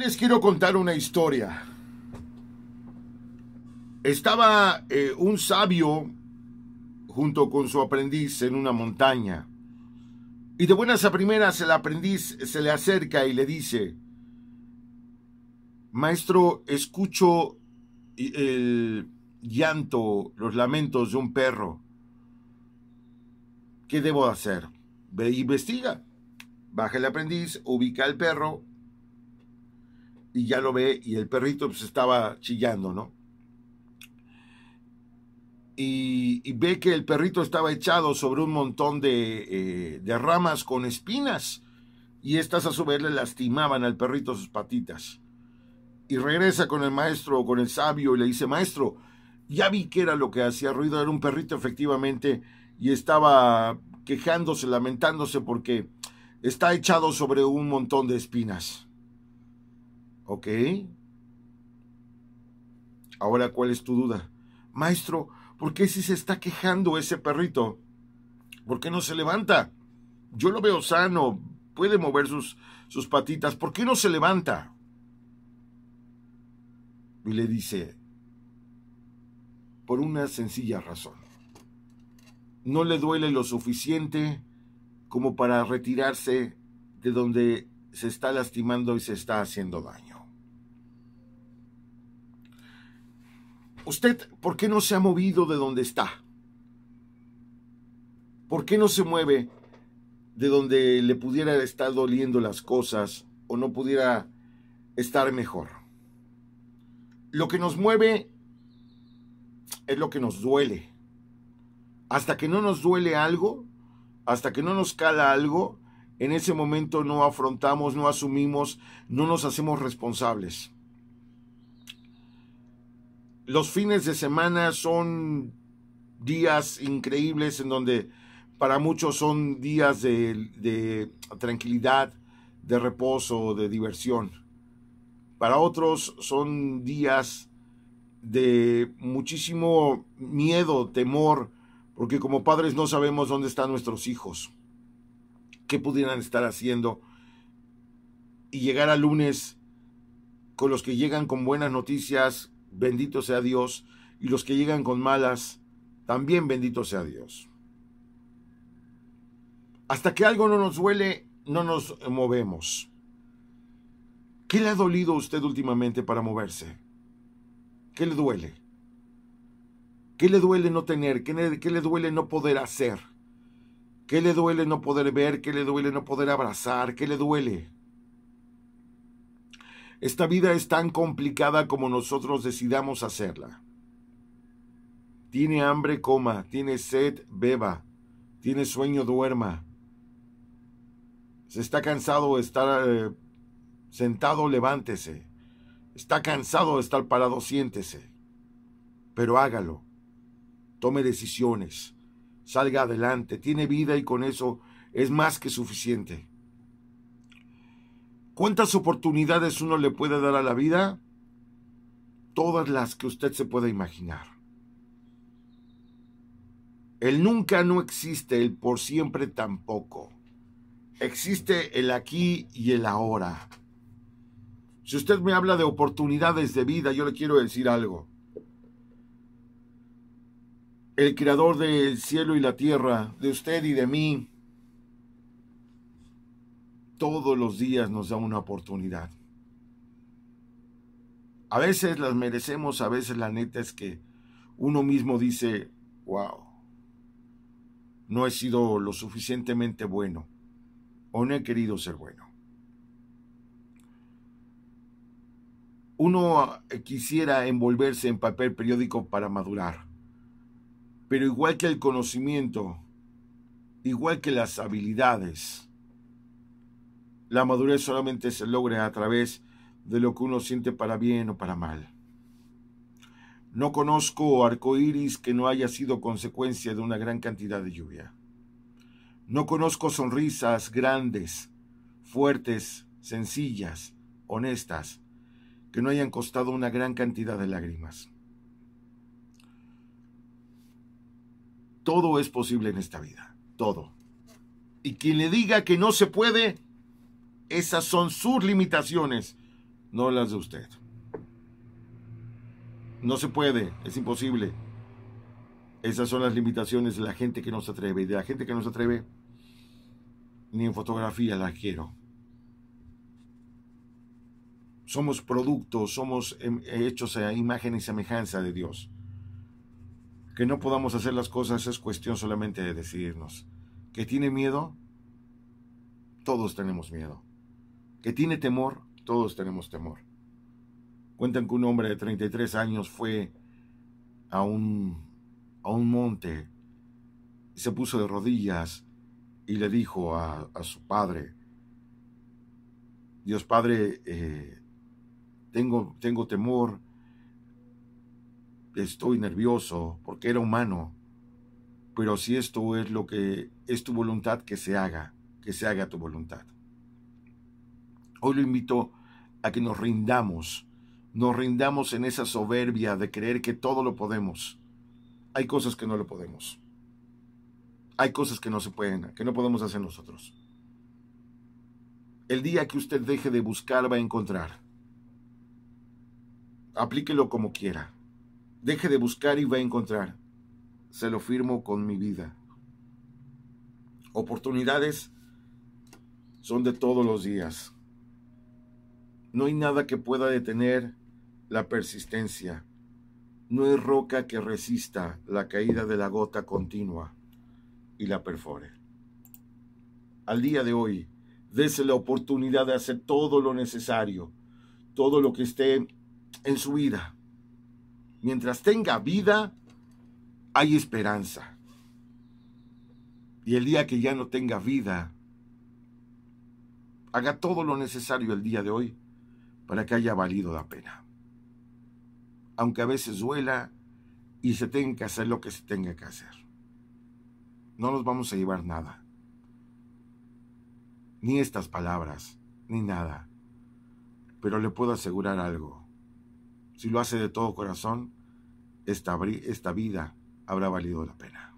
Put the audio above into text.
les quiero contar una historia. Estaba eh, un sabio junto con su aprendiz en una montaña. Y de buenas a primeras el aprendiz se le acerca y le dice, Maestro, escucho eh, el llanto, los lamentos de un perro. ¿Qué debo hacer? Ve, investiga. Baja el aprendiz, ubica al perro, y ya lo ve y el perrito se pues, estaba chillando, ¿no? Y, ve que el perrito estaba echado sobre un montón de, eh, de ramas con espinas y estas a su vez le lastimaban al perrito sus patitas. Y regresa con el maestro o con el sabio y le dice, maestro, ya vi que era lo que hacía ruido, era un perrito efectivamente y estaba quejándose, lamentándose porque está echado sobre un montón de espinas. ¿Ok? Ahora, ¿cuál es tu duda? Maestro, ¿por qué si se está quejando ese perrito? ¿Por qué no se levanta? Yo lo veo sano, puede mover sus, sus patitas, ¿por qué no se levanta? Y le dice, por una sencilla razón. No le duele lo suficiente como para retirarse de donde se está lastimando y se está haciendo daño. ¿Usted por qué no se ha movido de donde está? ¿Por qué no se mueve de donde le pudiera estar doliendo las cosas o no pudiera estar mejor? Lo que nos mueve es lo que nos duele. Hasta que no nos duele algo, hasta que no nos cala algo, en ese momento no afrontamos, no asumimos, no nos hacemos responsables. Los fines de semana son días increíbles en donde para muchos son días de, tranquilidad, de reposo, de diversión. Para otros son días de muchísimo miedo, temor, porque como padres no sabemos dónde están nuestros hijos, qué pudieran estar haciendo. Y llegar a lunes con los que llegan con buenas noticias, bendito sea Dios, y los que llegan con malas, también bendito sea Dios. Hasta que algo no nos duele, no nos movemos. ¿Qué le ha dolido a usted últimamente para moverse? ¿Qué le duele? ¿Qué le duele no tener? ¿Qué le, ¿Qué le, duele no poder hacer? ¿Qué le duele no poder ver? ¿Qué le duele no poder abrazar? ¿Qué le duele? Esta vida es tan complicada como nosotros decidamos hacerla. Tiene hambre, coma. Tiene sed, beba. Tiene sueño, duerma. Se está cansado de estar eh, sentado, levántese. Está cansado de estar parado, siéntese. Pero hágalo. Tome decisiones. Salga adelante. Tiene vida y con eso es más que suficiente. ¿Cuántas oportunidades uno le puede dar a la vida? Todas las que usted se pueda imaginar. El nunca no existe, el por siempre tampoco. Existe el aquí y el ahora. Si usted me habla de oportunidades de vida, yo le quiero decir algo. El creador del cielo y la tierra, de usted y de mí, todos los días nos da una oportunidad. A veces las merecemos, a veces la neta es que uno mismo dice, wow, no he sido lo suficientemente bueno o no he querido ser bueno. Uno ah, quisiera envolverse en papel periódico para madurar, pero igual que el conocimiento, igual que las habilidades, la madurez solamente se logra a través de lo que uno siente para bien o para mal. No conozco arco iris que no haya sido consecuencia de una gran cantidad de lluvia. No conozco sonrisas grandes, fuertes, sencillas, honestas, que no hayan costado una gran cantidad de lágrimas. Todo es posible en esta vida, todo. Y quien le diga que no se puede, esas son sus limitaciones, no las de usted. No se puede, es imposible. Esas son las limitaciones de la gente que no se atreve. Y de la gente que no se atreve, ni en fotografía la quiero. Somos productos, somos em, hechos a imagen y semejanza de Dios. Que no podamos hacer las cosas es cuestión solamente de decidirnos. ¿Que tiene miedo? Todos tenemos miedo que tiene temor, todos tenemos temor. Cuentan que un hombre de 33 años fue a un, monte y se puso de rodillas y le dijo a, su padre, Dios Padre, eh, tengo, tengo temor, estoy nervioso porque era humano, pero si esto es lo que es tu voluntad, que se haga, que se haga tu voluntad. Hoy lo invito a que nos rindamos, nos rindamos en esa soberbia de creer que todo lo podemos. Hay cosas que no lo podemos. Hay cosas que no se pueden, que no podemos hacer nosotros. El día que usted deje de buscar va a encontrar. Aplíquelo como quiera. Deje de buscar y va a encontrar. Se lo firmo con mi vida. Oportunidades son de todos los días. No hay nada que pueda detener la persistencia. No hay roca que resista la caída de la gota continua y la perfore. Al día de hoy, dese la oportunidad de hacer todo lo necesario, todo lo que esté en su vida. Mientras tenga vida, hay esperanza. Y el día que ya no tenga vida, haga todo lo necesario el día de hoy para que haya valido la pena. Aunque a veces duela y se tenga que hacer lo que se tenga que hacer. No nos vamos a llevar nada. Ni estas palabras, ni nada. Pero le puedo asegurar algo. Si lo hace de todo corazón, esta, esta vida habrá valido la pena.